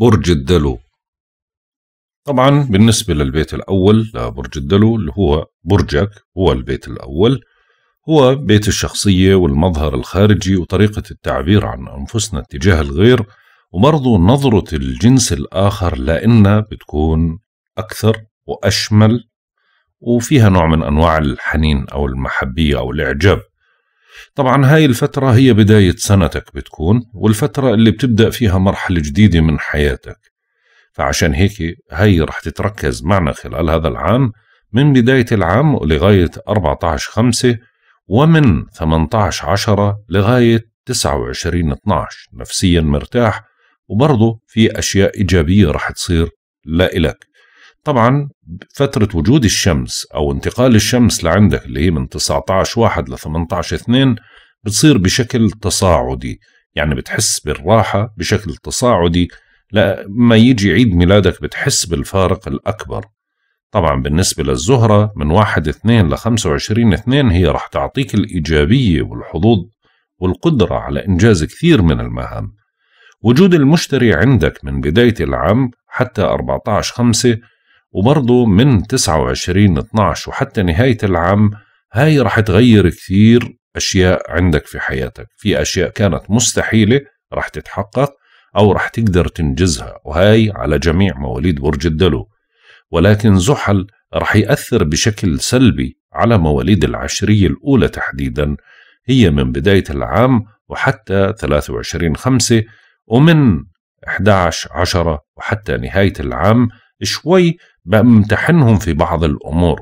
برج الدلو طبعا بالنسبة للبيت الأول لبرج الدلو اللي هو برجك هو البيت الأول هو بيت الشخصية والمظهر الخارجي وطريقة التعبير عن أنفسنا اتجاه الغير وبرضه نظرة الجنس الآخر لأنها بتكون أكثر وأشمل وفيها نوع من أنواع الحنين أو المحبية أو الإعجاب طبعا هاي الفترة هي بداية سنتك بتكون والفترة اللي بتبدأ فيها مرحلة جديدة من حياتك فعشان هيك هاي رح تتركز معنا خلال هذا العام من بداية العام لغاية 14 5 ومن 18 10 لغاية 29 12 نفسيا مرتاح وبرضه في أشياء إيجابية رح تصير لإلك طبعا فترة وجود الشمس أو انتقال الشمس لعندك اللي هي من 19 واحد ل 18 2 بتصير بشكل تصاعدي يعني بتحس بالراحة بشكل تصاعدي لما يجي عيد ميلادك بتحس بالفارق الأكبر طبعا بالنسبة للزهرة من 1 2 ل 25 2 هي رح تعطيك الإيجابية والحظوظ والقدرة على إنجاز كثير من المهام وجود المشتري عندك من بداية العام حتى 14 خمسة وبرضه من 29 12 وحتى نهاية العام هاي رح تغير كثير أشياء عندك في حياتك في أشياء كانت مستحيلة رح تتحقق أو رح تقدر تنجزها وهاي على جميع مواليد برج الدلو ولكن زحل رح يأثر بشكل سلبي على مواليد العشرية الأولى تحديدا هي من بداية العام وحتى 23 5 ومن 11 10 وحتى نهاية العام شوي بامتحنهم في بعض الأمور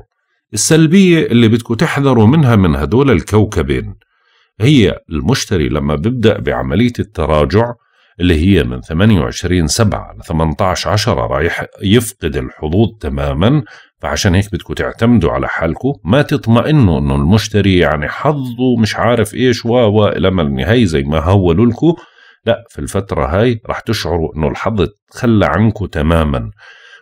السلبية اللي بدكم تحذروا منها من هدول الكوكبين هي المشتري لما ببدأ بعملية التراجع اللي هي من 28 7 ل 18 10 رايح يفقد الحظوظ تماما فعشان هيك بدكم تعتمدوا على حالكم ما تطمئنوا انه المشتري يعني حظه مش عارف ايش و الى ما النهاية زي ما هولوا لكم لا في الفترة هاي راح تشعروا انه الحظ تخلى عنكم تماما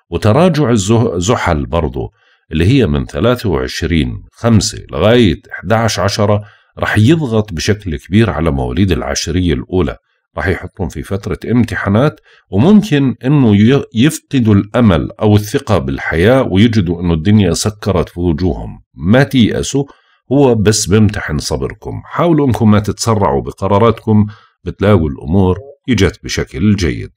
وتراجع زحل برضه اللي هي من 23 5 لغاية 11 10 رح يضغط بشكل كبير على مواليد العشرية الأولى رح يحطهم في فترة امتحانات وممكن انه يفقدوا الامل او الثقة بالحياة ويجدوا انه الدنيا سكرت في وجوههم، ما تيأسوا هو بس بامتحن صبركم، حاولوا انكم ما تتسرعوا بقراراتكم بتلاقوا الامور اجت بشكل جيد.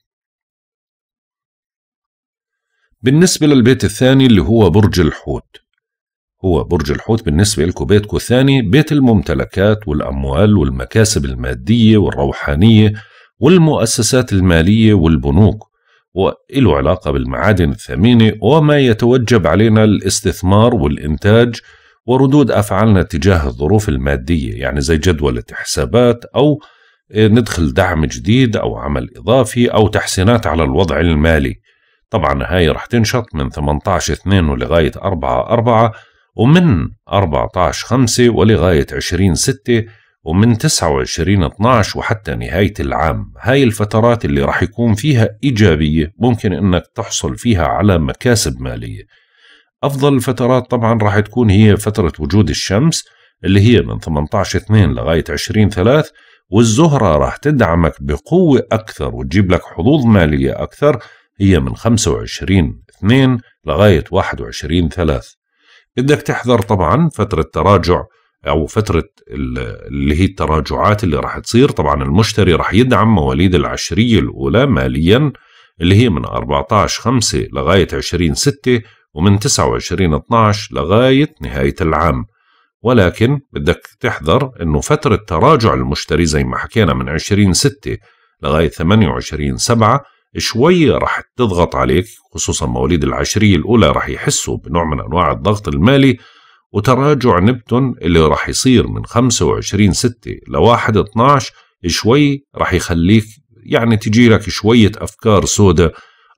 بالنسبة للبيت الثاني اللي هو برج الحوت هو برج الحوت بالنسبة لكم بيتكم الثاني بيت الممتلكات والأموال والمكاسب المادية والروحانية والمؤسسات المالية والبنوك وإله علاقة بالمعادن الثمينة وما يتوجب علينا الاستثمار والإنتاج وردود أفعالنا تجاه الظروف المادية يعني زي جدولة حسابات أو ندخل دعم جديد أو عمل إضافي أو تحسينات على الوضع المالي طبعا هاي رح تنشط من 18 2 ولغاية 4 4 ومن 14 5 ولغاية 20 6 ومن 29 12 وحتى نهاية العام هاي الفترات اللي رح يكون فيها إيجابية ممكن أنك تحصل فيها على مكاسب مالية أفضل الفترات طبعا رح تكون هي فترة وجود الشمس اللي هي من 18 2 لغاية 20 3 والزهرة رح تدعمك بقوة أكثر وتجيب لك حظوظ مالية أكثر هي من 25 2 لغاية 21 3 بدك تحذر طبعا فترة تراجع أو فترة اللي هي التراجعات اللي راح تصير طبعا المشتري راح يدعم مواليد العشرية الأولى ماليا اللي هي من 14 5 لغاية 20 6 ومن 29 12 لغاية نهاية العام ولكن بدك تحذر أنه فترة تراجع المشتري زي ما حكينا من 20 6 لغاية 28 7 شوية راح تضغط عليك خصوصا مواليد العشرية الأولى راح يحسوا بنوع من أنواع الضغط المالي وتراجع نبتون اللي راح يصير من 25 6 ل 1 12 شوي راح يخليك يعني تجي لك شوية أفكار سوداء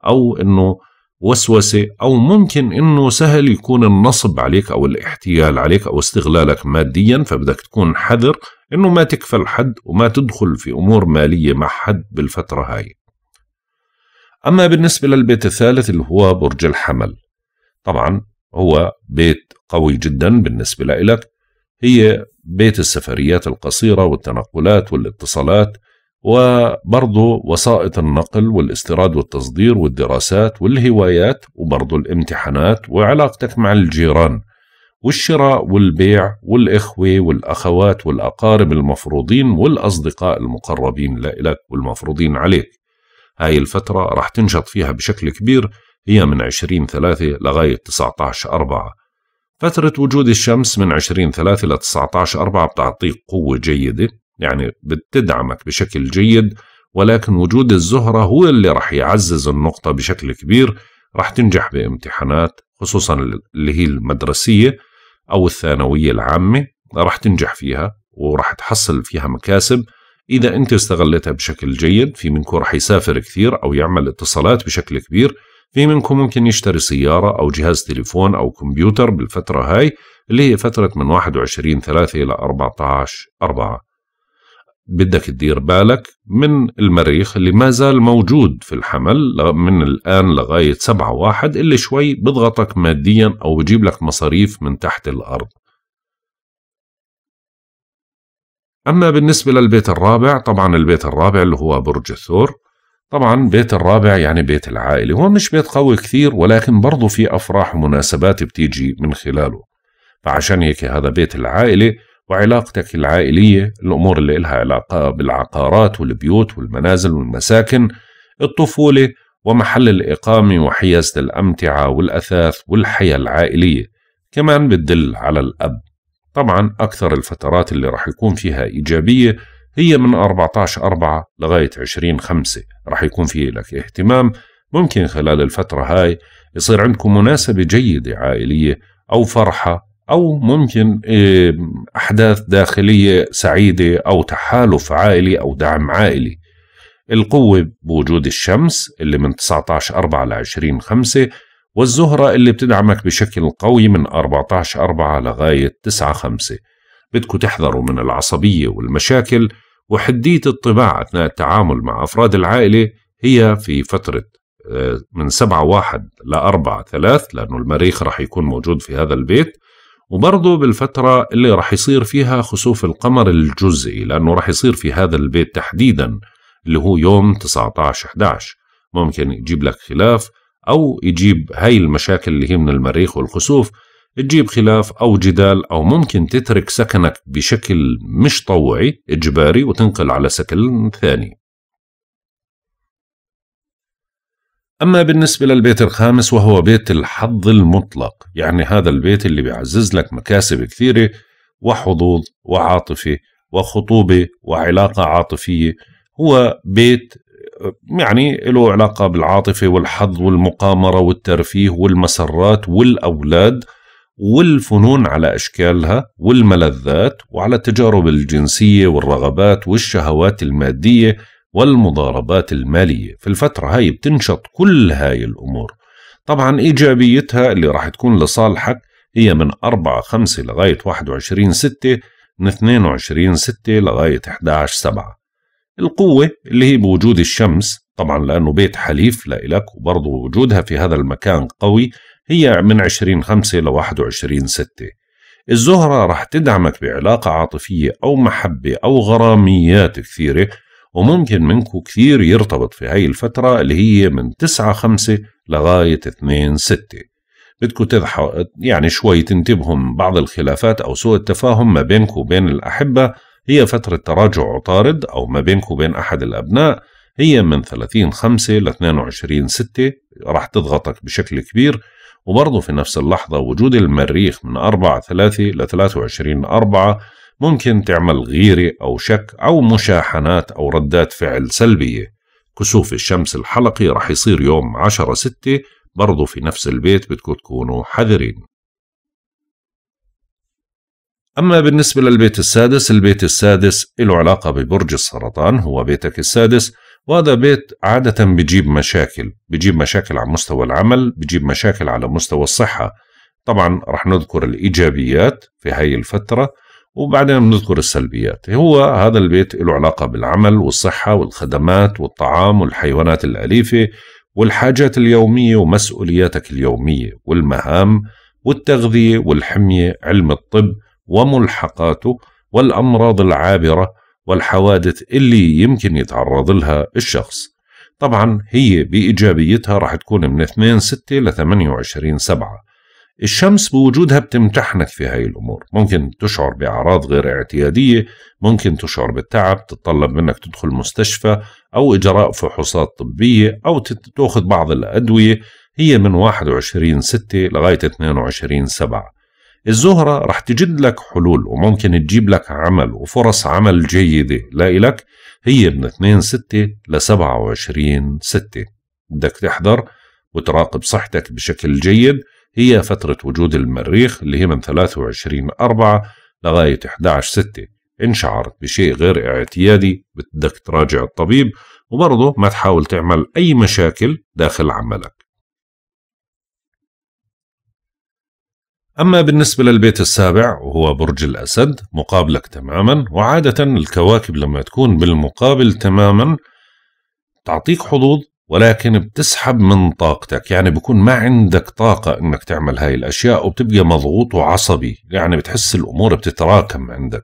أو أنه وسوسة أو ممكن أنه سهل يكون النصب عليك أو الاحتيال عليك أو استغلالك ماديا فبدك تكون حذر أنه ما تكفل حد وما تدخل في أمور مالية مع حد بالفترة هاي أما بالنسبة للبيت الثالث اللي هو برج الحمل طبعا هو بيت قوي جدا بالنسبة لإلك هي بيت السفريات القصيرة والتنقلات والاتصالات وبرضه وسائط النقل والاستيراد والتصدير والدراسات والهوايات وبرضه الامتحانات وعلاقتك مع الجيران والشراء والبيع والإخوة والأخوات والأقارب المفروضين والأصدقاء المقربين لإلك والمفروضين عليك هاي الفترة راح تنشط فيها بشكل كبير هي من عشرين ثلاثة لغاية 19 أربعة فترة وجود الشمس من 20 3 ل 19 بتعطيك قوة جيدة يعني بتدعمك بشكل جيد ولكن وجود الزهرة هو اللي راح يعزز النقطة بشكل كبير راح تنجح بامتحانات خصوصا اللي هي المدرسية أو الثانوية العامة راح تنجح فيها وراح تحصل فيها مكاسب إذا أنت استغلتها بشكل جيد في منكم رح يسافر كثير أو يعمل اتصالات بشكل كبير في منكم ممكن يشتري سيارة أو جهاز تليفون أو كمبيوتر بالفترة هاي اللي هي فترة من 21 3 إلى 14 4 بدك تدير بالك من المريخ اللي ما زال موجود في الحمل من الآن لغاية 7 واحد اللي شوي بضغطك ماديا أو بجيب لك مصاريف من تحت الأرض أما بالنسبة للبيت الرابع طبعا البيت الرابع اللي هو برج الثور طبعا بيت الرابع يعني بيت العائلة هو مش بيت قوي كثير ولكن برضه في أفراح ومناسبات بتيجي من خلاله فعشان هيك هذا بيت العائلة وعلاقتك العائلية الأمور اللي إلها علاقة بالعقارات والبيوت والمنازل والمساكن الطفولة ومحل الإقامة وحيازة الأمتعة والأثاث والحياة العائلية كمان بتدل على الأب طبعا أكثر الفترات اللي راح يكون فيها إيجابية هي من 14 4 لغاية 20 5 راح يكون في لك اهتمام ممكن خلال الفترة هاي يصير عندكم مناسبة جيدة عائلية أو فرحة أو ممكن إيه، أحداث داخلية سعيدة أو تحالف عائلي أو دعم عائلي القوة بوجود الشمس اللي من 19 4 ل 20 5 والزهرة اللي بتدعمك بشكل قوي من 14 4 لغاية 9 5 بدكوا تحذروا من العصبية والمشاكل وحدية الطباع أثناء التعامل مع أفراد العائلة هي في فترة آه، من 7 1 ل 4 3 لأنه المريخ رح يكون موجود في هذا البيت وبرضه بالفترة اللي رح يصير فيها خسوف القمر الجزئي لأنه رح يصير في هذا البيت تحديدا اللي هو يوم 19 11 ممكن يجيب لك خلاف أو يجيب هاي المشاكل اللي هي من المريخ والخسوف تجيب خلاف أو جدال أو ممكن تترك سكنك بشكل مش طوعي إجباري وتنقل على سكن ثاني أما بالنسبة للبيت الخامس وهو بيت الحظ المطلق يعني هذا البيت اللي بيعزز لك مكاسب كثيرة وحظوظ وعاطفة وخطوبة وعلاقة عاطفية هو بيت يعني له علاقة بالعاطفة والحظ والمقامرة والترفيه والمسرات والأولاد والفنون على أشكالها والملذات وعلى التجارب الجنسية والرغبات والشهوات المادية والمضاربات المالية في الفترة هاي بتنشط كل هاي الأمور طبعا إيجابيتها اللي راح تكون لصالحك هي من 4 5 لغاية 21 6 من 22 6 لغاية 11 7 القوة اللي هي بوجود الشمس طبعا لأنه بيت حليف لإلك وبرضه وجودها في هذا المكان قوي هي من 20 5 ل 21 6 الزهرة رح تدعمك بعلاقة عاطفية أو محبة أو غراميات كثيرة وممكن منكو كثير يرتبط في هاي الفترة اللي هي من 9 5 لغاية 2 6 بدكو تضحوا يعني شوي تنتبهوا من بعض الخلافات أو سوء التفاهم ما بينكو وبين الأحبة هي فترة تراجع عطارد أو ما بينك وبين أحد الأبناء هي من 30 5 ل 22 6 راح تضغطك بشكل كبير وبرضه في نفس اللحظة وجود المريخ من 4 3 ل 23 4 ممكن تعمل غيرة أو شك أو مشاحنات أو ردات فعل سلبية كسوف الشمس الحلقي راح يصير يوم 10 6 برضه في نفس البيت بدكم تكونوا حذرين أما بالنسبة للبيت السادس البيت السادس له علاقة ببرج السرطان هو بيتك السادس وهذا بيت عادة بيجيب مشاكل بيجيب مشاكل على مستوى العمل بيجيب مشاكل على مستوى الصحة طبعا رح نذكر الإيجابيات في هاي الفترة وبعدين بنذكر السلبيات هو هذا البيت له علاقة بالعمل والصحة والخدمات والطعام والحيوانات الأليفة والحاجات اليومية ومسؤولياتك اليومية والمهام والتغذية والحمية علم الطب وملحقاته والأمراض العابرة والحوادث اللي يمكن يتعرض لها الشخص طبعا هي بإيجابيتها راح تكون من 2 6 ل 28 7 الشمس بوجودها بتمتحنك في هاي الأمور ممكن تشعر بأعراض غير اعتيادية ممكن تشعر بالتعب تتطلب منك تدخل مستشفى أو إجراء فحوصات طبية أو تأخذ بعض الأدوية هي من 21 6 لغاية 22 7 الزهرة رح تجد لك حلول وممكن تجيب لك عمل وفرص عمل جيدة لإلك هي من 2 6 ل 27 6 بدك تحضر وتراقب صحتك بشكل جيد هي فترة وجود المريخ اللي هي من 23 4 لغاية 11 6 إن شعرت بشيء غير اعتيادي بدك تراجع الطبيب وبرضه ما تحاول تعمل أي مشاكل داخل عملك أما بالنسبة للبيت السابع وهو برج الأسد مقابلك تماما وعادة الكواكب لما تكون بالمقابل تماما تعطيك حظوظ ولكن بتسحب من طاقتك يعني بكون ما عندك طاقة انك تعمل هاي الاشياء وبتبقى مضغوط وعصبي يعني بتحس الامور بتتراكم عندك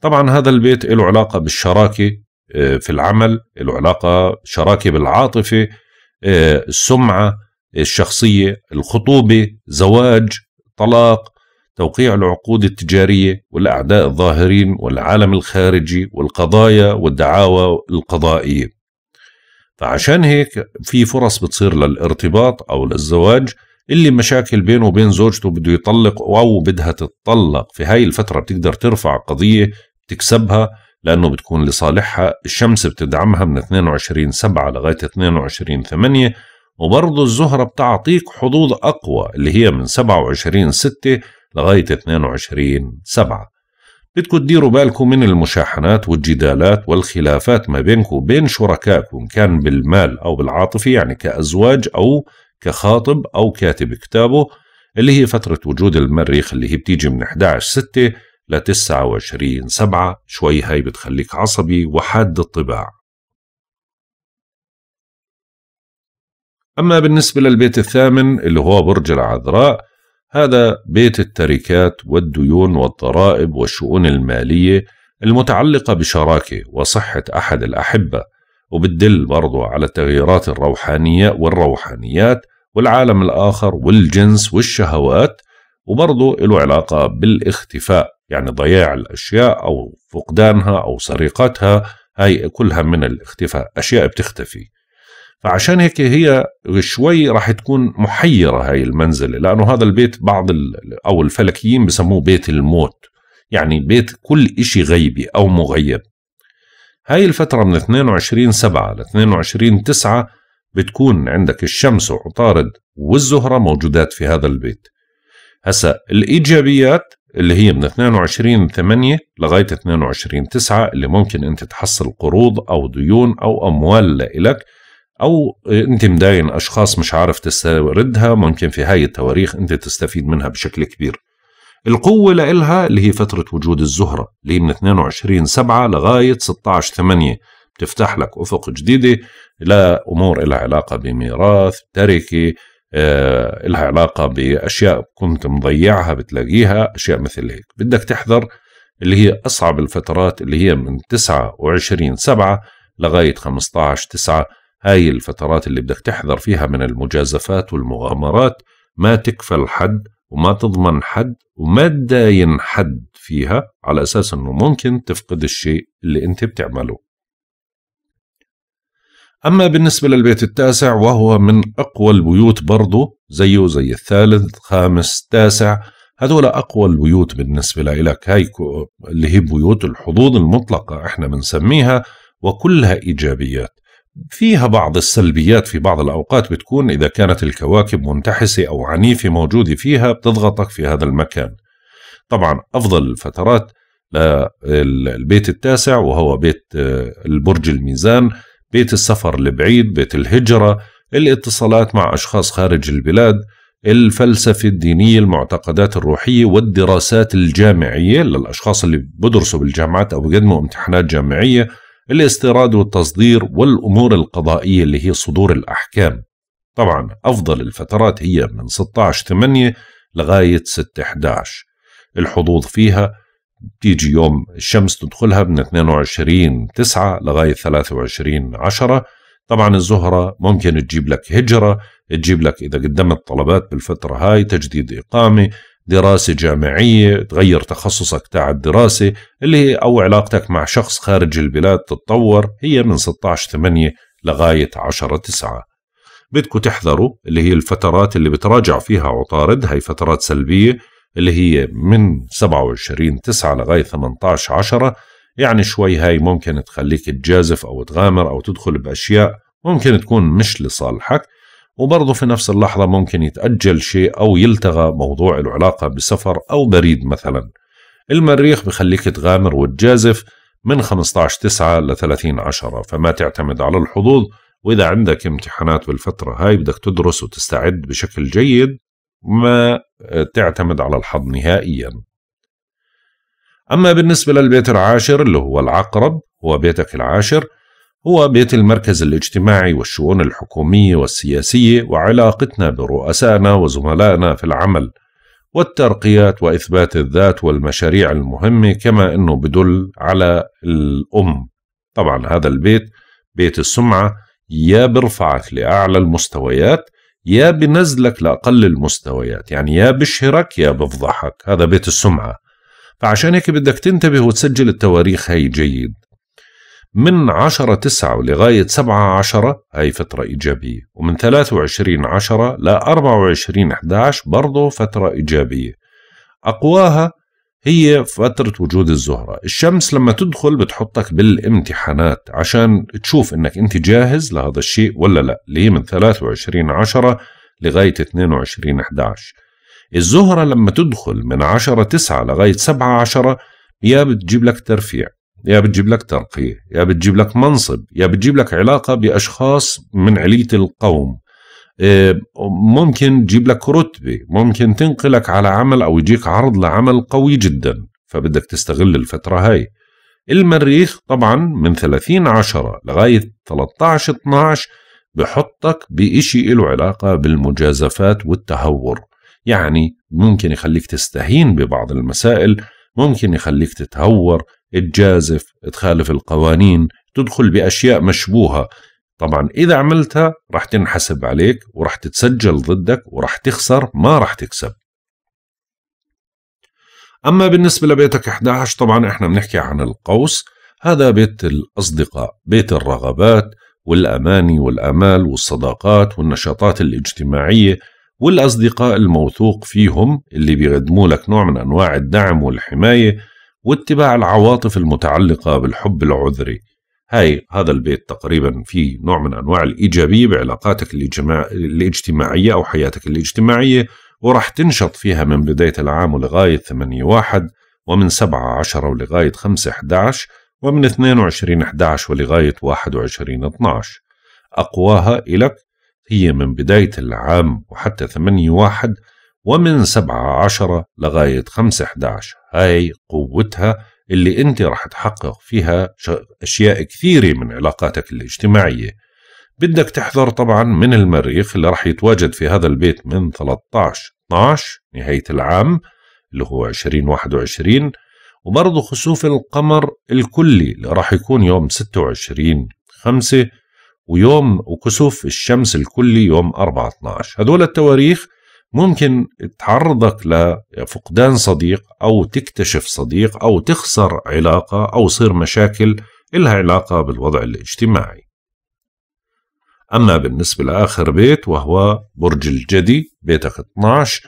طبعا هذا البيت له علاقة بالشراكة آه، في العمل له علاقة شراكة بالعاطفة آه، السمعة الشخصية الخطوبة زواج الطلاق توقيع العقود التجارية والأعداء الظاهرين والعالم الخارجي والقضايا والدعاوى القضائية فعشان هيك في فرص بتصير للارتباط أو للزواج اللي مشاكل بينه وبين زوجته بده يطلق أو بدها تتطلق في هاي الفترة بتقدر ترفع قضية تكسبها لأنه بتكون لصالحها الشمس بتدعمها من 22 7 لغاية 22 8 وبرضه الزهرة بتعطيك حظوظ أقوى اللي هي من 27 6 لغاية 22 7 بدكم تديروا بالكم من المشاحنات والجدالات والخلافات ما بينكم وبين شركائكم كان بالمال أو بالعاطفة يعني كأزواج أو كخاطب أو كاتب كتابه اللي هي فترة وجود المريخ اللي هي بتيجي من 11 6 ل 29 7 شوي هاي بتخليك عصبي وحاد الطباع أما بالنسبة للبيت الثامن اللي هو برج العذراء هذا بيت التركات والديون والضرائب والشؤون المالية المتعلقة بشراكة وصحة أحد الأحبة وبتدل برضو على التغييرات الروحانية والروحانيات والعالم الآخر والجنس والشهوات وبرضو له علاقة بالاختفاء يعني ضياع الأشياء أو فقدانها أو سرقتها هاي كلها من الاختفاء أشياء بتختفي فعشان هيك هي شوي راح تكون محيرة هاي المنزلة لأنه هذا البيت بعض أو الفلكيين بسموه بيت الموت يعني بيت كل إشي غيبي أو مغيب هاي الفترة من 22 سبعة ل 22 تسعة بتكون عندك الشمس وعطارد والزهرة موجودات في هذا البيت هسا الإيجابيات اللي هي من 22 8 لغاية 22 9 اللي ممكن أنت تحصل قروض أو ديون أو أموال لإلك او انت مداين اشخاص مش عارف تستوردها ممكن في هاي التواريخ انت تستفيد منها بشكل كبير القوة لإلها اللي هي فترة وجود الزهرة اللي هي من 22 7 لغاية 16 8 بتفتح لك أفق جديدة لأمور لها علاقة بميراث تركة آه لها علاقة بأشياء كنت مضيعها بتلاقيها أشياء مثل هيك بدك تحذر اللي هي أصعب الفترات اللي هي من 29 7 لغاية 15 9 هاي الفترات اللي بدك تحذر فيها من المجازفات والمغامرات ما تكفل حد وما تضمن حد وما تداين حد فيها على أساس أنه ممكن تفقد الشيء اللي أنت بتعمله أما بالنسبة للبيت التاسع وهو من أقوى البيوت برضه زيه زي الثالث خامس تاسع هذول أقوى البيوت بالنسبة لإلك هاي اللي هي بيوت الحظوظ المطلقة إحنا بنسميها وكلها إيجابيات فيها بعض السلبيات في بعض الأوقات بتكون إذا كانت الكواكب منتحسة أو عنيفة موجودة فيها بتضغطك في هذا المكان طبعا أفضل الفترات للبيت التاسع وهو بيت آه، البرج الميزان بيت السفر البعيد بيت الهجرة الاتصالات مع أشخاص خارج البلاد الفلسفة الدينية المعتقدات الروحية والدراسات الجامعية للأشخاص اللي بدرسوا بالجامعات أو بيقدموا امتحانات جامعية الاستيراد والتصدير والأمور القضائية اللي هي صدور الأحكام طبعا أفضل الفترات هي من 16-8 لغاية 6-11 الحظوظ فيها بتيجي يوم الشمس تدخلها من 22 9 لغاية 23 10 طبعا الزهرة ممكن تجيب لك هجرة تجيب لك إذا قدمت طلبات بالفترة هاي تجديد إقامة دراسة جامعية تغير تخصصك تاع الدراسة اللي هي أو علاقتك مع شخص خارج البلاد تتطور هي من 16 8 لغاية 10 9 بدكم تحذروا اللي هي الفترات اللي بتراجع فيها عطارد هي فترات سلبية اللي هي من 27 9 لغاية 18 10 يعني شوي هاي ممكن تخليك تجازف أو تغامر أو تدخل بأشياء ممكن تكون مش لصالحك وبرضه في نفس اللحظة ممكن يتأجل شيء أو يلتغى موضوع العلاقة بسفر أو بريد مثلا المريخ بخليك تغامر وتجازف من 15 9 ل 30 10 فما تعتمد على الحظوظ وإذا عندك امتحانات بالفترة هاي بدك تدرس وتستعد بشكل جيد ما تعتمد على الحظ نهائيا أما بالنسبة للبيت العاشر اللي هو العقرب هو بيتك العاشر هو بيت المركز الاجتماعي والشؤون الحكومية والسياسية وعلاقتنا برؤسائنا وزملائنا في العمل والترقيات وإثبات الذات والمشاريع المهمة كما أنه بدل على الأم طبعا هذا البيت بيت السمعة يا برفعك لأعلى المستويات يا بنزلك لأقل المستويات يعني يا بشهرك يا بفضحك هذا بيت السمعة فعشان هيك بدك تنتبه وتسجل التواريخ هي جيد من 10 9 لغاية 7 10 هاي فترة إيجابية ومن 23 10 ل 24 11 برضه فترة إيجابية أقواها هي فترة وجود الزهرة الشمس لما تدخل بتحطك بالامتحانات عشان تشوف انك انت جاهز لهذا الشيء ولا لا اللي هي من 23 10 لغاية 22 11 الزهرة لما تدخل من 10 9 لغاية 7 10 يا بتجيب لك ترفيع يا بتجيب لك ترقية يا بتجيب لك منصب يا بتجيب لك علاقة بأشخاص من علية القوم آه، ممكن تجيب لك رتبة ممكن تنقلك على عمل أو يجيك عرض لعمل قوي جدا فبدك تستغل الفترة هاي المريخ طبعا من 30 10 لغاية 13 12 بحطك بإشي له علاقة بالمجازفات والتهور يعني ممكن يخليك تستهين ببعض المسائل ممكن يخليك تتهور تجازف تخالف القوانين تدخل بأشياء مشبوهة طبعا إذا عملتها رح تنحسب عليك ورح تتسجل ضدك ورح تخسر ما رح تكسب أما بالنسبة لبيتك 11 طبعا إحنا بنحكي عن القوس هذا بيت الأصدقاء بيت الرغبات والأماني والأمال والصداقات والنشاطات الاجتماعية والأصدقاء الموثوق فيهم اللي بيقدموا لك نوع من أنواع الدعم والحماية واتباع العواطف المتعلقة بالحب العذري هاي هذا البيت تقريبا فيه نوع من أنواع الإيجابية بعلاقاتك الاجتماعية أو حياتك الاجتماعية ورح تنشط فيها من بداية العام ولغاية 8 واحد ومن 7 10 ولغاية 5 11 ومن 22 11 ولغاية 21 12 أقواها إلك هي من بداية العام وحتى 8 واحد ومن 7 10 لغاية 5 11 هاي قوتها اللي انت راح تحقق فيها اشياء كثيرة من علاقاتك الاجتماعية بدك تحذر طبعا من المريخ اللي راح يتواجد في هذا البيت من 13 12 نهاية العام اللي هو 2021 وبرضه خسوف القمر الكلي اللي راح يكون يوم 26 5 ويوم وكسوف الشمس الكلي يوم 4 12 هذول التواريخ ممكن تعرضك لفقدان صديق أو تكتشف صديق أو تخسر علاقة أو صير مشاكل إلها علاقة بالوضع الاجتماعي أما بالنسبة لآخر بيت وهو برج الجدي بيتك 12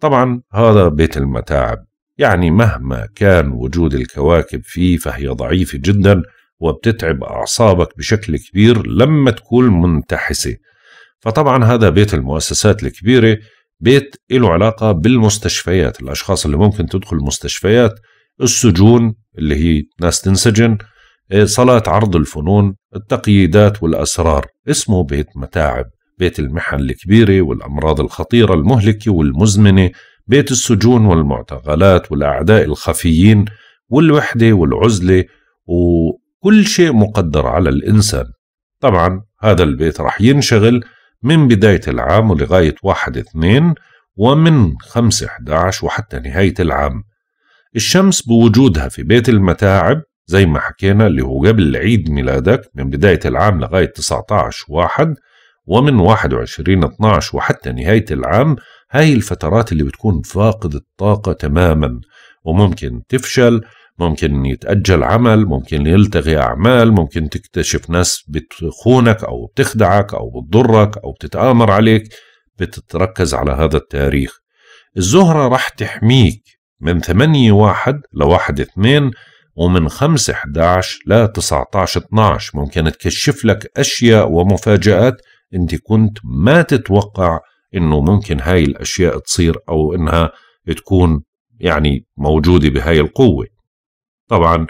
طبعا هذا بيت المتاعب يعني مهما كان وجود الكواكب فيه فهي ضعيفة جدا وبتتعب أعصابك بشكل كبير لما تكون منتحسة فطبعا هذا بيت المؤسسات الكبيرة بيت له علاقه بالمستشفيات الاشخاص اللي ممكن تدخل المستشفيات السجون اللي هي ناس تنسجن إيه، صلاة عرض الفنون التقييدات والأسرار اسمه بيت متاعب بيت المحن الكبيرة والأمراض الخطيرة المهلكة والمزمنة بيت السجون والمعتقلات والأعداء الخفيين والوحدة والعزلة وكل شيء مقدر على الإنسان طبعا هذا البيت رح ينشغل من بداية العام ولغايه واحد اثنين ومن خمسة احداش وحتى نهاية العام الشمس بوجودها في بيت المتاعب زي ما حكينا اللي هو قبل عيد ميلادك من بداية العام لغاية 19 واحد ومن واحد وعشرين اتناش وحتى نهاية العام هاي الفترات اللي بتكون فاقد الطاقة تماما وممكن تفشل ممكن يتأجل عمل ممكن يلتغي أعمال ممكن تكتشف ناس بتخونك أو بتخدعك أو بتضرك أو بتتآمر عليك بتتركز على هذا التاريخ الزهرة راح تحميك من 8 واحد 1 2 ومن 5 11 ل 19 12 ممكن تكشف لك أشياء ومفاجآت أنت كنت ما تتوقع أنه ممكن هاي الأشياء تصير أو أنها تكون يعني موجودة بهاي القوة طبعا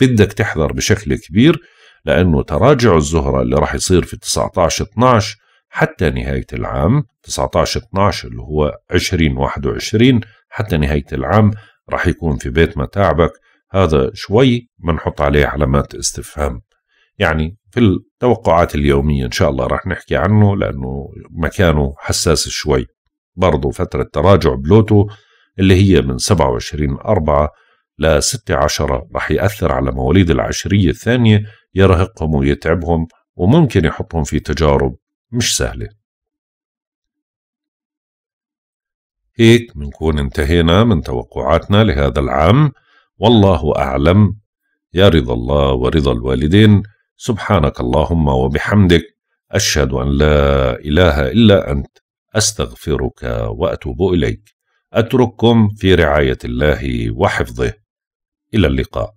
بدك تحذر بشكل كبير لأنه تراجع الزهرة اللي راح يصير في 19 12 حتى نهاية العام 19 12 اللي هو 2021 حتى نهاية العام راح يكون في بيت متاعبك هذا شوي بنحط عليه علامات استفهام يعني في التوقعات اليومية إن شاء الله راح نحكي عنه لأنه مكانه حساس شوي برضو فترة تراجع بلوتو اللي هي من 27 4 لستة عشرة رح يأثر على مواليد العشرية الثانية يرهقهم ويتعبهم وممكن يحطهم في تجارب مش سهلة هيك منكون انتهينا من توقعاتنا لهذا العام والله أعلم يا رضا الله ورضا الوالدين سبحانك اللهم وبحمدك أشهد أن لا إله إلا أنت أستغفرك وأتوب إليك أترككم في رعاية الله وحفظه إلى اللقاء